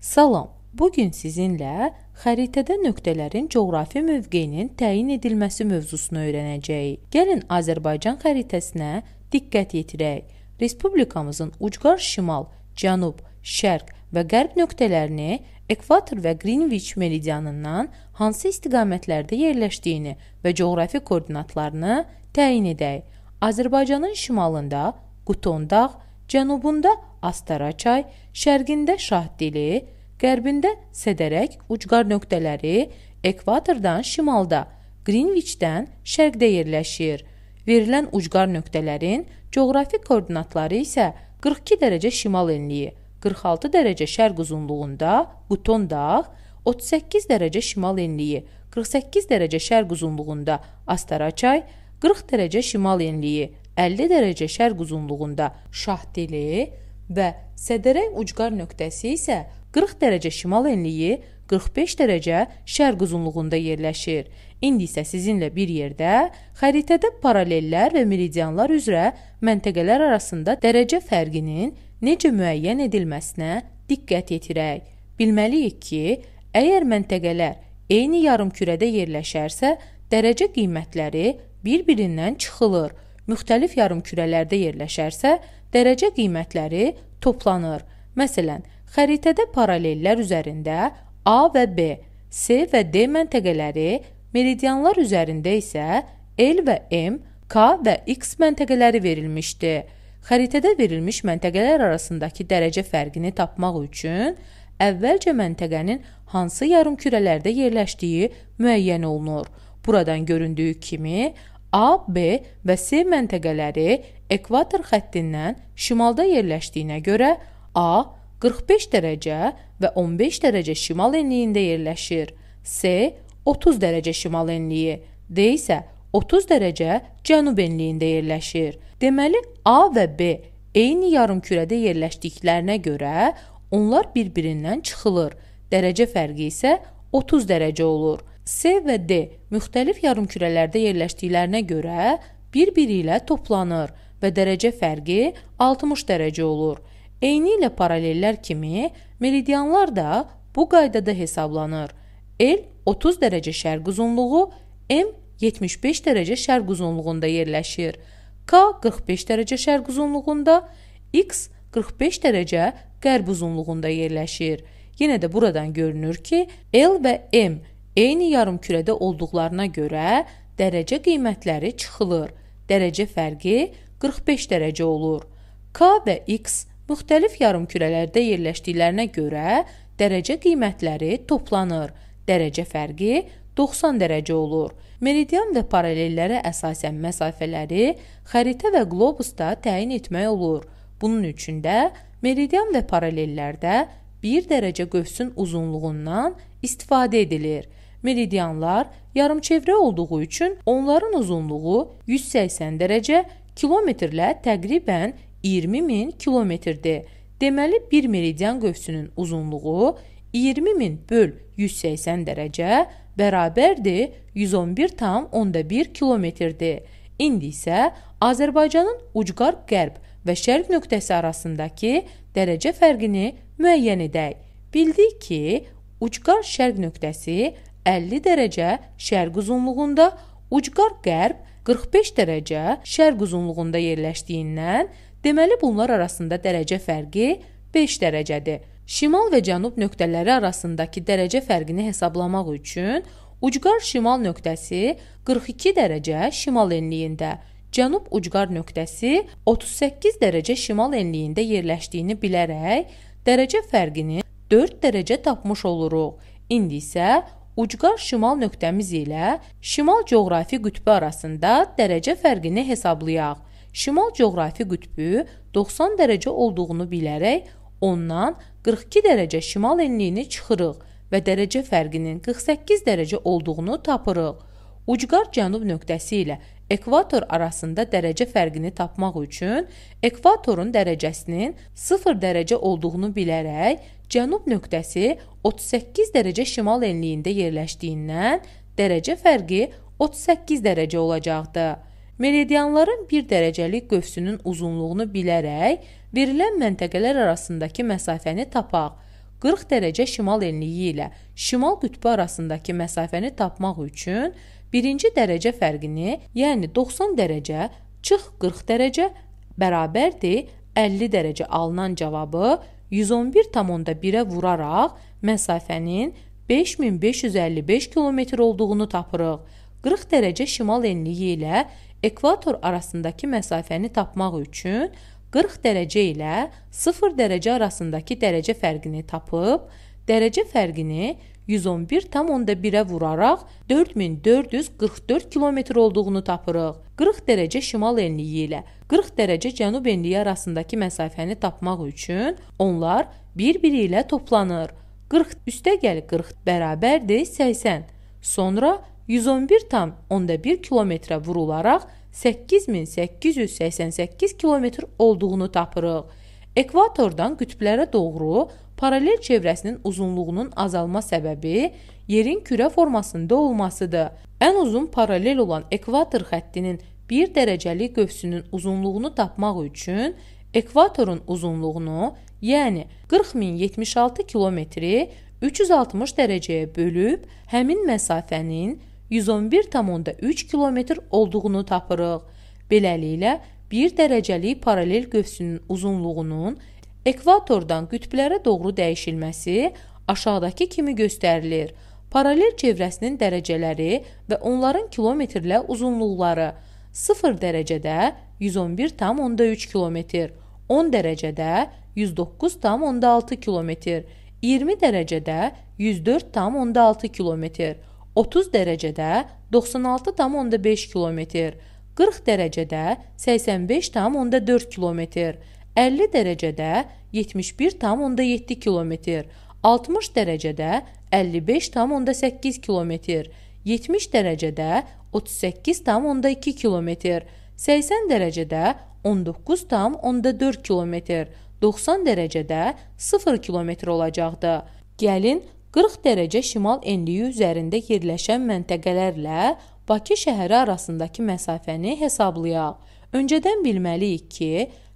Salam. Bu gün sizinlə xəritədə nöqtələrin coğrafi mövqeyinin təyin edilməsi mövzusunu öyrənəcəyik. Gəlin Azərbaycan xəritəsinə diqqət yetirək. Respublikamızın ucqar şimal, cənub, şərq və qərb nöqtələrini ekvator və Greenwich meridianından hansı istiqamətlərdə yerləşdiyini və coğrafi koordinatlarını təyin edək. Azərbaycanın şimalında Qutondağ Cənubunda Astara çay, şərqində Şahdili, qərbində Sədərək ucqar nöqtələri ekvatordan şimalda, Qrinviçdən şərqdə yerləşir. Verilən ucqar nöqtələrin coğrafi koordinatları isə 42 dərəcə şimal enliyi, 46 dərəcə şərq uzunluğunda Quton dağ, 38 dərəcə şimal enliyi, 48 dərəcə şərq uzunluğunda Astara çay, 40 dərəcə şimal enliyi 50 dərəcə şərq uzunluğunda Şahdeli və Sədərək ucqar nöqtəsi isə 40 dərəcə şimal enliyi, 45 dərəcə şərq uzunluğunda yerləşir. İndi isə sizinlə bir yerdə xəritədə paralellər və meridianlar üzrə məntəqələr arasında dərəcə fərqinin necə müəyyən edilməsinə diqqət yetirək. Bilməliyik ki, əgər məntəqələr eyni yarımkürədə yerləşərsə, dərəcə qiymətləri bir-birindən çıxılır müxtəlif yarımkürələrdə yerləşərsə, dərəcə qiymətləri toplanır. Məsələn, xəritədə paralellər üzərində A və B, C və D məntəqələri, meridianlar üzərində isə L və M, K və X məntəqələri verilmişdir. Xəritədə verilmiş məntəqələr arasındakı dərəcə fərqini tapmaq üçün əvvəlcə məntəqənin hansı yarımkürələrdə yerləşdiyi müəyyən olunur. Buradan göründüyü kimi A, B və C məntəqələri ekvator xəttindən şimalda yerləşdiyinə görə A 45 dərəcə və 15 dərəcə şimal enliyində yerləşir. S 30 dərəcə şimal enliyi, D isə 30 dərəcə cənub enliyində yerləşir. Deməli A və B eyni yarımkürədə yerləşdiklərinə görə onlar bir-birindən çıxılır. Dərəcə fərqi isə 30 dərəcə olur. C və D müxtəlif yarımkürələrdə yerləşdiklərinə görə bir-biri ilə toplanır və dərəcə fərqi 60 dərəcə olur. Eyni ilə paralellər kimi meridianlar da bu qaydada hesablanır. L 30 dərəcə şərq uzunluğu, M 75 dərəcə şərq uzunluğunda yerləşir. K 45 dərəcə şərq uzunluğunda, X 45 dərəcə qərb uzunluğunda yerləşir. Yenə də buradan görünür ki, L və M Eyni yarımkürədə olduqlarına görə dərəcə qiymətləri çıxılır. Dərəcə fərqi 45 dərəcə olur. K və X müxtəlif yarımkürələrdə yerləşdiklərinə görə dərəcə qiymətləri toplanır. Dərəcə fərqi 90 dərəcə olur. Meridian və paralellərə əsasən məsafələri xəritə və qlobusda təyin etmək olur. Bunun üçün də meridian və paralellərdə 1 dərəcə qövsün uzunluğundan istifadə edilir. Meridianlar yarımçevrə olduğu üçün onların uzunluğu 180 dərəcə kilometrlə təqribən 20 min kilometrdir. Deməli, bir meridian qövsünün uzunluğu 20 min böl 180 dərəcə bərabərdir 111,1 kilometrdir. İndi isə Azərbaycanın ucqarb-qərb və şərq nöqtəsi arasındakı dərəcə fərqini müəyyən edək. Bildik ki, ucqar şərq nöqtəsi 50 dərəcə şərq uzunluğunda, ucqar qərb 45 dərəcə şərq uzunluğunda yerləşdiyindən, deməli bunlar arasında dərəcə fərqi 5 dərəcədir. Şimal və cənub nöqtələri arasındakı dərəcə fərqini hesablamaq üçün ucqar şimal nöqtəsi 42 dərəcə şimal enliyində, cənub ucqar nöqtəsi 38 dərəcə şimal enliyində yerləşdiyini bilərək dərəcə fərqini 4 dərəcə tapmış oluruq. İndi isə Ucqar şimal nöqtəmiz ilə şimal coğrafi qütbü arasında dərəcə fərqini hesablayaq. Şimal coğrafi qütbü 90 dərəcə olduğunu bilərək ondan 42 dərəcə şimal enliyini çıxırıq və dərəcə fərqinin 48 dərəcə olduğunu tapırıq. Ucqar cənub nöqtəsi ilə ekvator arasında dərəcə fərqini tapmaq üçün ekvatorun dərəcəsinin 0 dərəcə olduğunu bilərək Cənub nöqtəsi 38 dərəcə şimal enliyində yerləşdiyindən dərəcə fərqi 38 dərəcə olacaqdı. Meridianların 1 dərəcəlik qövsünün uzunluğunu bilərək verilən məntəqələr arasındakı məsafəni tapaq. 40 dərəcə şimal enliyi ilə şimal qütbü arasındakı məsafəni tapmaq üçün birinci dərəcə fərqini, yəni 90 dərəcə çıx 40 dərəcə bərabərdir 50 dərəcə alınan cavabı 111,1-ə vuraraq məsafənin 5555 km olduğunu tapırıq. 40 dərəcə şimal enliyi ilə ekvator arasındakı məsafəni tapmaq üçün 40 dərəcə ilə 0 dərəcə arasındakı dərəcə fərqini tapıb, dərəcə fərqini 111,1-ə vuraraq 4444 kilometr olduğunu tapırıq. 40 dərəcə şimal enliyi ilə 40 dərəcə cənub enliyi arasındakı məsafəni tapmaq üçün onlar bir-biri ilə toplanır. 40 üstə gəl 40 bərabərdir 80. Sonra 111 tam onda 1 kilometrə vurularaq 8888 kilometr olduğunu tapırıq. Ekvatordan qütblərə doğru paralel çevrəsinin uzunluğunun azalma səbəbi yerin kürə formasında olmasıdır. Ən uzun paralel olan ekvator xəttinin 1 dərəcəlik qövsünün uzunluğunu tapmaq üçün ekvatorun uzunluğunu, yəni 40076 kilometri 360 dərəcəyə bölüb həmin məsafənin 111,3 kilometr olduğunu tapırıq. Beləliklə, 1 dərəcəlik paralel qövsünün uzunluğunun Ekvatordan qütblərə doğru dəyişilməsi aşağıdakı kimi göstərilir. Paralel çevrəsinin dərəcələri və onların kilometrlə uzunluqları 0 dərəcədə 111,3 km, 10 dərəcədə 109,6 km, 20 dərəcədə 104,6 km, 30 dərəcədə 96,5 km, 40 dərəcədə 85,4 km, 50 dərəcədə 71,7 km, 60 dərəcədə 55,8 km, 70 dərəcədə 38,2 km, 80 dərəcədə 19,4 km, 90 dərəcədə 0 km olacaqdı. Gəlin 40 dərəcə şimal enliyi üzərində yerləşən məntəqələrlə Bakı şəhəri arasındakı məsafəni hesablayaq. Öncədən bilməliyik ki,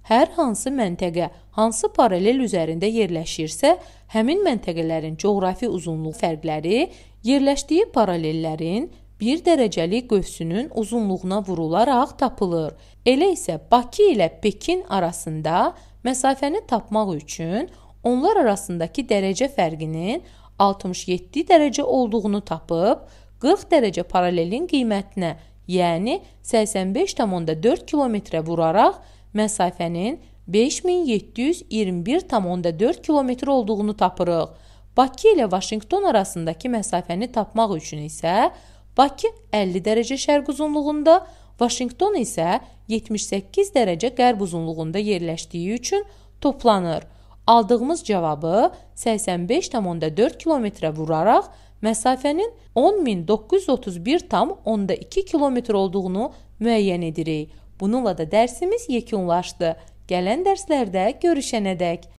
hər hansı məntəqə hansı paralel üzərində yerləşirsə, həmin məntəqələrin coğrafi uzunluq fərqləri yerləşdiyi paralellərin bir dərəcəli qövsünün uzunluğuna vurularaq tapılır. Elə isə Bakı ilə Pekin arasında məsafəni tapmaq üçün onlar arasındakı dərəcə fərqinin 67 dərəcə olduğunu tapıb 40 dərəcə paralelin qiymətinə, yəni 85,4 kilometrə vuraraq məsafənin 5721,4 kilometr olduğunu tapırıq. Bakı ilə Vaşinqton arasındakı məsafəni tapmaq üçün isə Bakı 50 dərəcə şərq uzunluğunda, Vaşinqton isə 78 dərəcə qərb uzunluğunda yerləşdiyi üçün toplanır. Aldığımız cavabı 85,4 kilometrə vuraraq məsafənin 10931,2 kilometr olduğunu müəyyən edirik. Bununla da dərsimiz yekunlaşdı. Gələn dərslərdə görüşənədək